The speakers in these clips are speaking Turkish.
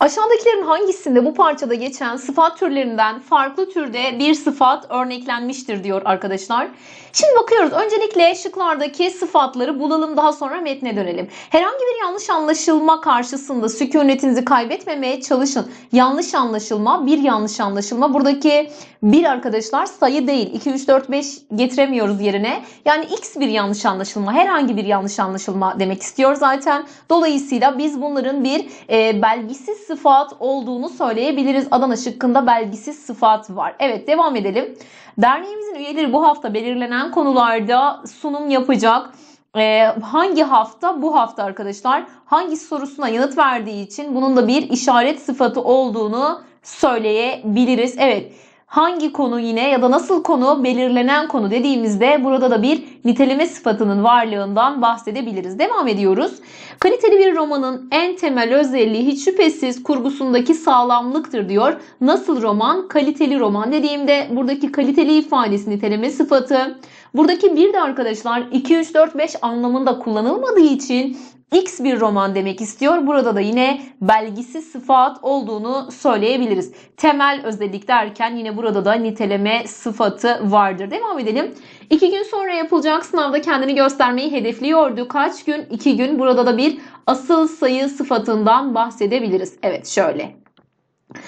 Aşağıdakilerin hangisinde bu parçada geçen sıfat türlerinden farklı türde bir sıfat örneklenmiştir diyor arkadaşlar. Şimdi bakıyoruz. Öncelikle şıklardaki sıfatları bulalım daha sonra metne dönelim. Herhangi bir yanlış anlaşılma karşısında sükunetinizi kaybetmemeye çalışın. Yanlış anlaşılma, bir yanlış anlaşılma. Buradaki bir arkadaşlar sayı değil. 2, 3, 4, 5 getiremiyoruz yerine. Yani x bir yanlış anlaşılma, herhangi bir yanlış anlaşılma demek istiyor zaten. Dolayısıyla biz bunların bir e, belgisiz sıfat olduğunu söyleyebiliriz. Adana şıkkında belgisiz sıfat var. Evet devam edelim. Derneğimizin üyeleri bu hafta belirlenen konularda sunum yapacak. Ee, hangi hafta? Bu hafta arkadaşlar. Hangi sorusuna yanıt verdiği için bunun da bir işaret sıfatı olduğunu söyleyebiliriz. Evet hangi konu yine ya da nasıl konu belirlenen konu dediğimizde burada da bir niteleme sıfatının varlığından bahsedebiliriz. Devam ediyoruz. Kaliteli bir romanın en temel özelliği hiç şüphesiz kurgusundaki sağlamlıktır diyor. Nasıl roman? Kaliteli roman dediğimde buradaki kaliteli ifadesi niteleme sıfatı. Buradaki bir de arkadaşlar 2, 3, 4, 5 anlamında kullanılmadığı için X bir roman demek istiyor. Burada da yine belgisi sıfat olduğunu söyleyebiliriz. Temel özellik derken yine burada da niteleme sıfatı vardır. Devam edelim. İki gün sonra yapılacak sınavda kendini göstermeyi hedefliyordu. Kaç gün? İki gün. Burada da bir asıl sayı sıfatından bahsedebiliriz. Evet şöyle.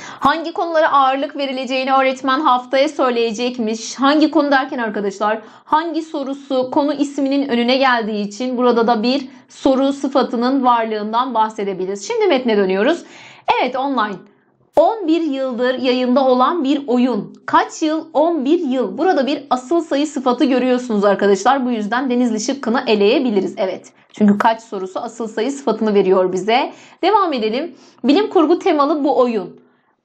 Hangi konulara ağırlık verileceğini öğretmen haftaya söyleyecekmiş. Hangi konu derken arkadaşlar hangi sorusu konu isminin önüne geldiği için burada da bir soru sıfatının varlığından bahsedebiliriz. Şimdi metne dönüyoruz. Evet online 11 yıldır yayında olan bir oyun. Kaç yıl? 11 yıl. Burada bir asıl sayı sıfatı görüyorsunuz arkadaşlar. Bu yüzden Denizli şıkkını eleyebiliriz. Evet. Çünkü kaç sorusu asıl sayı sıfatını veriyor bize. Devam edelim. Bilim kurgu temalı bu oyun.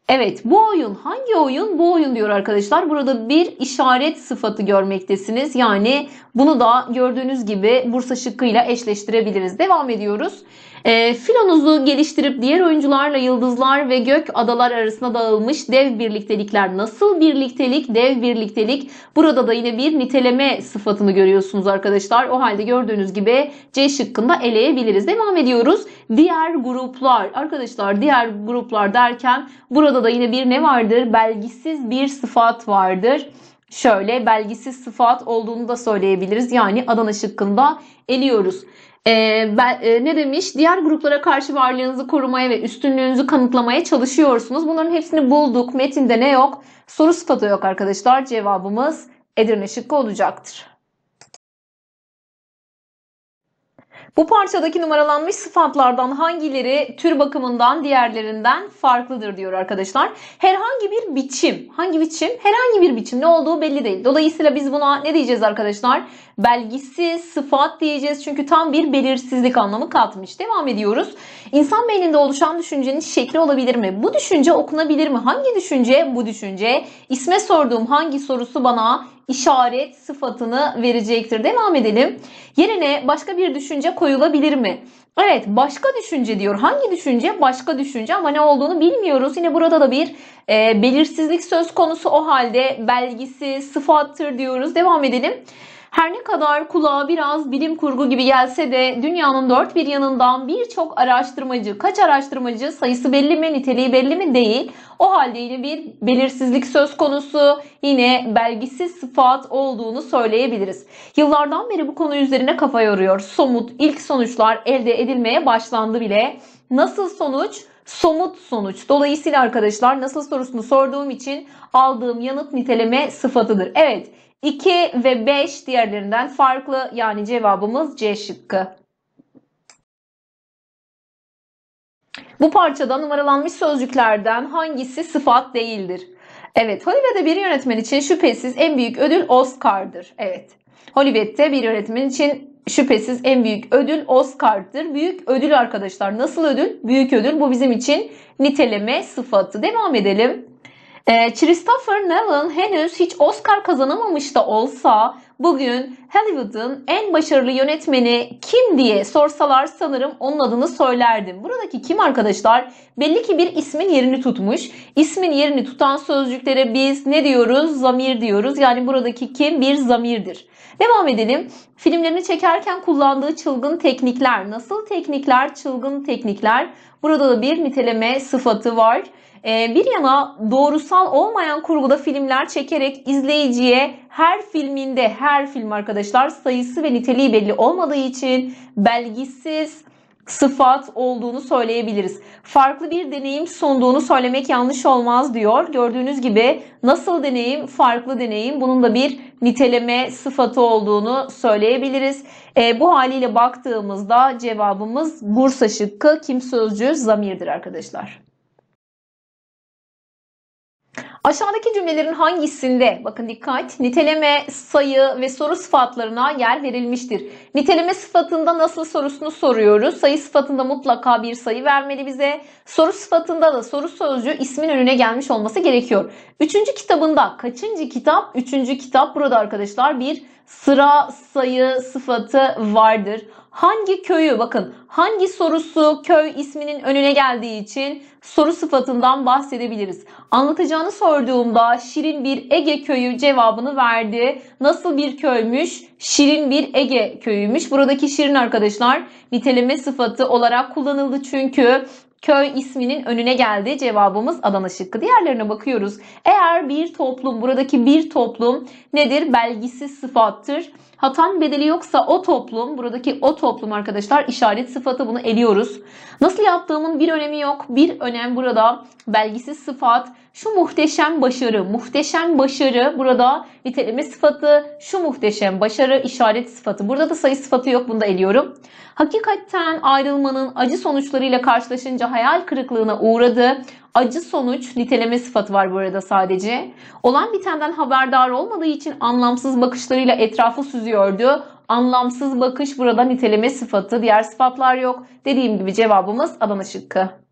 Evet bu oyun hangi oyun? Bu oyun diyor arkadaşlar. Burada bir işaret sıfatı görmektesiniz. Yani bunu da gördüğünüz gibi Bursa şıkkıyla eşleştirebiliriz. Devam ediyoruz. E, filonuzu geliştirip diğer oyuncularla yıldızlar ve gök adalar arasında dağılmış dev birliktelikler nasıl birliktelik? Dev birliktelik. Burada da yine bir niteleme sıfatını görüyorsunuz arkadaşlar. O halde gördüğünüz gibi C şıkkında eleyebiliriz. Devam ediyoruz. Diğer gruplar. Arkadaşlar diğer gruplar derken burada da yine bir ne vardır? Belgisiz bir sıfat vardır şöyle belgisiz sıfat olduğunu da söyleyebiliriz. Yani Adana şıkkında eliyoruz. Ee, ben, e, ne demiş? Diğer gruplara karşı varlığınızı korumaya ve üstünlüğünüzü kanıtlamaya çalışıyorsunuz. Bunların hepsini bulduk. Metinde ne yok? Soru sıfatı yok arkadaşlar. Cevabımız Edirne şıkkı olacaktır. Bu parçadaki numaralanmış sıfatlardan hangileri tür bakımından diğerlerinden farklıdır diyor arkadaşlar. Herhangi bir biçim, hangi biçim? Herhangi bir biçim ne olduğu belli değil. Dolayısıyla biz buna ne diyeceğiz arkadaşlar? Belgisiz sıfat diyeceğiz çünkü tam bir belirsizlik anlamı katmış. Devam ediyoruz. İnsan beyninde oluşan düşüncenin şekli olabilir mi? Bu düşünce okunabilir mi? Hangi düşünce? Bu düşünce. İsme sorduğum hangi sorusu bana işaret sıfatını verecektir. Devam edelim. Yerine başka bir düşünce koyulabilir mi? Evet başka düşünce diyor. Hangi düşünce? Başka düşünce ama ne olduğunu bilmiyoruz. Yine burada da bir e, belirsizlik söz konusu o halde belgisi sıfattır diyoruz. Devam edelim. Her ne kadar kulağa biraz bilim kurgu gibi gelse de dünyanın dört bir yanından birçok araştırmacı, kaç araştırmacı sayısı belli mi, niteliği belli mi değil. O halde yine bir belirsizlik söz konusu, yine belgisiz sıfat olduğunu söyleyebiliriz. Yıllardan beri bu konu üzerine kafa yoruyor. Somut ilk sonuçlar elde edilmeye başlandı bile. Nasıl sonuç? somut sonuç. Dolayısıyla arkadaşlar nasıl sorusunu sorduğum için aldığım yanıt niteleme sıfatıdır. Evet 2 ve 5 diğerlerinden farklı yani cevabımız C şıkkı. Bu parçada numaralanmış sözcüklerden hangisi sıfat değildir? Evet, Hollywood'da bir yönetmen için şüphesiz en büyük ödül Oscar'dır. Evet. Hollywood'de bir yönetmen için şüphesiz en büyük ödül Oscar'dır. Büyük ödül arkadaşlar. Nasıl ödül? Büyük ödül. Bu bizim için niteleme sıfatı. Devam edelim. E, Christopher Nolan henüz hiç Oscar kazanamamış da olsa bugün Hollywood'un en başarılı yönetmeni kim diye sorsalar sanırım onun adını söylerdim. Buradaki kim arkadaşlar? Belli ki bir ismin yerini tutmuş. İsmin yerini tutan sözcüklere biz ne diyoruz? Zamir diyoruz. Yani buradaki kim bir zamirdir. Devam edelim. Filmlerini çekerken kullandığı çılgın teknikler. Nasıl teknikler? Çılgın teknikler. Burada da bir niteleme sıfatı var. Ee, bir yana doğrusal olmayan kurguda filmler çekerek izleyiciye her filminde her film arkadaşlar sayısı ve niteliği belli olmadığı için belgisiz sıfat olduğunu söyleyebiliriz. Farklı bir deneyim sunduğunu söylemek yanlış olmaz diyor. Gördüğünüz gibi nasıl deneyim, farklı deneyim bunun da bir niteleme sıfatı olduğunu söyleyebiliriz. E, bu haliyle baktığımızda cevabımız Bursa şıkkı kim sözcüğü zamirdir arkadaşlar. Aşağıdaki cümlelerin hangisinde bakın dikkat niteleme, sayı ve soru sıfatlarına yer verilmiştir. Niteleme sıfatında nasıl sorusunu soruyoruz. Sayı sıfatında mutlaka bir sayı vermeli bize. Soru sıfatında da soru sözcüğü ismin önüne gelmiş olması gerekiyor. Üçüncü kitabında kaçıncı kitap? Üçüncü kitap burada arkadaşlar bir sıra sayı sıfatı vardır. Hangi köyü bakın hangi sorusu köy isminin önüne geldiği için soru sıfatından bahsedebiliriz. Anlatacağını sorduğumda Şirin bir Ege köyü cevabını verdi. Nasıl bir köymüş? Şirin bir Ege köyüymüş. Buradaki Şirin arkadaşlar niteleme sıfatı olarak kullanıldı çünkü köy isminin önüne geldi. Cevabımız Adana şıkkı. Diğerlerine bakıyoruz. Eğer bir toplum, buradaki bir toplum nedir? Belgisiz sıfattır. Hatan bedeli yoksa o toplum, buradaki o toplum arkadaşlar işaret sıfatı bunu eliyoruz. Nasıl yaptığımın bir önemi yok. Bir önem burada belgisiz sıfat şu muhteşem başarı, muhteşem başarı burada niteleme sıfatı, şu muhteşem başarı işaret sıfatı. Burada da sayı sıfatı yok bunu da eliyorum. Hakikatten ayrılmanın acı sonuçlarıyla karşılaşınca hayal kırıklığına uğradı. Acı sonuç niteleme sıfatı var burada sadece. Olan bitenden haberdar olmadığı için anlamsız bakışlarıyla etrafı süzüyordu. Anlamsız bakış burada niteleme sıfatı. Diğer sıfatlar yok. Dediğim gibi cevabımız Adana şıkkı.